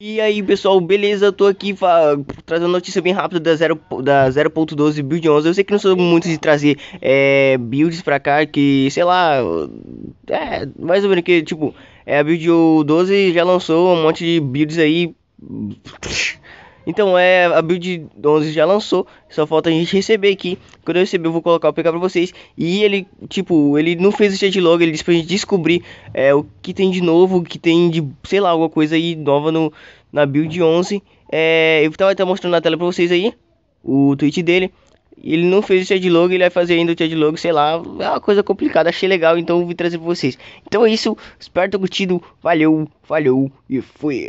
E aí pessoal, beleza? Eu tô aqui trazendo notícia bem rápida da 0.12 da build 11. Eu sei que não sou muito de trazer é, builds pra cá, que sei lá, é mais ou menos que tipo, é, a build 12 já lançou um monte de builds aí. Então é, a build 11 já lançou, só falta a gente receber aqui. Quando eu receber eu vou colocar o PK pra vocês. E ele, tipo, ele não fez o changelog, ele disse pra gente descobrir é, o que tem de novo, o que tem de, sei lá, alguma coisa aí nova no, na build 11. É, eu tava até mostrando na tela pra vocês aí, o tweet dele. Ele não fez o changelog, ele vai fazer ainda o changelog, sei lá, é uma coisa complicada, achei legal, então vou trazer pra vocês. Então é isso, espero ter curtido, valeu, valeu e fui!